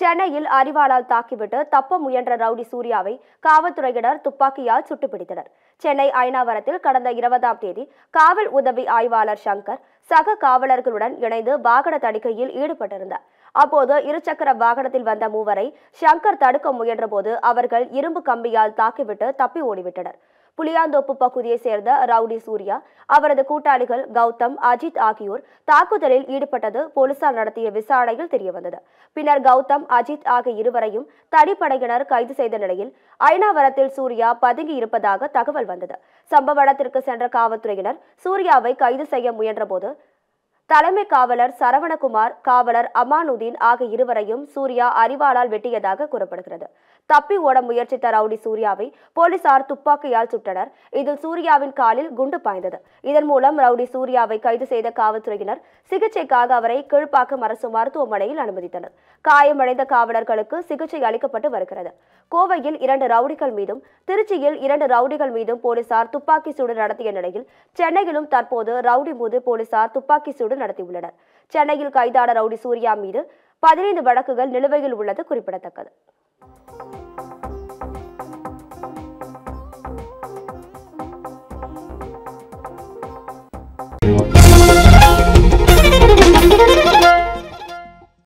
சென்னையில் அறிவாளால் தாக்கிவிட்டு தப்ப முயன்ற ரவுடி சூர்யாவை காவல்துறையினர் துப்பாக்கியால் சுட்டுப்பிடித்தனர் சென்னை ஐநாவரத்தில் கடந்த இருபதாம் தேதி காவல் உதவி ஆய்வாளர் சங்கர் சக காவலர்களுடன் இணைந்து வாகன தணிக்கையில் ஈடுபட்டிருந்தார் அப்போது இருசக்கர வாகனத்தில் வந்த மூவரை சங்கர் தடுக்க முயன்றபோது அவர்கள் இரும்பு கம்பியால் தாக்கிவிட்டு தப்பி ஓடிவிட்டனர் புளியாந்தோப்பு பகுதியை சேர்ந்த ரவுடி சூர்யா அவரது கூட்டாளிகள் கௌதம் அஜித் ஆகியோர் தாக்குதலில் ஈடுபட்டது போலீசார் நடத்திய விசாரணையில் தெரியவந்தது பின்னர் கௌதம் அஜித் ஆகிய இருவரையும் தடிப்படையினர் கைது செய்த நிலையில் ஐநாவரத்தில் சூர்யா பதுங்கி இருப்பதாக தகவல் வந்தது சம்பவ இடத்திற்கு சென்ற காவல்துறையினர் சூர்யாவை கைது செய்ய முயன்றபோது தலைமை காவலர் சரவணகுமார் காவலர் அமானுதீன் ஆகிய இருவரையும் சூர்யா அறிவாளால் வெட்டியதாக கூறப்படுகிறது தப்பி ஓட முயற்சித்த ரவுடி சூர்யாவை போலீசார் துப்பாக்கியால் சுட்டனர் இதில் சூர்யாவின் காலில் குண்டு பாய்ந்தது இதன் மூலம் ரவுடி சூர்யாவை கைது செய்த காவல்துறையினர் சிகிச்சைக்காக அவரை கீழ்ப்பாக்கம் அரசு மருத்துவமனையில் அனுமதித்தனர் காயமடைந்த காவலர்களுக்கு சிகிச்சை அளிக்கப்பட்டு வருகிறது கோவையில் இரண்டு ரவுடிகள் மீதும் திருச்சியில் இரண்டு ரவுடிகள் மீதும் போலீசார் துப்பாக்கி சூடு நடத்திய நிலையில் சென்னையிலும் தற்போது ரவுடி மீது போலீசார் துப்பாக்கி சூடு தாக்குதல் நடத்தியுள்ளனர் சென்னையில் கைதான ரவுடி சூர்யா மீது பதினைந்து வழக்குகள் நிலுவையில் உள்ளது குறிப்பிடத்தக்கது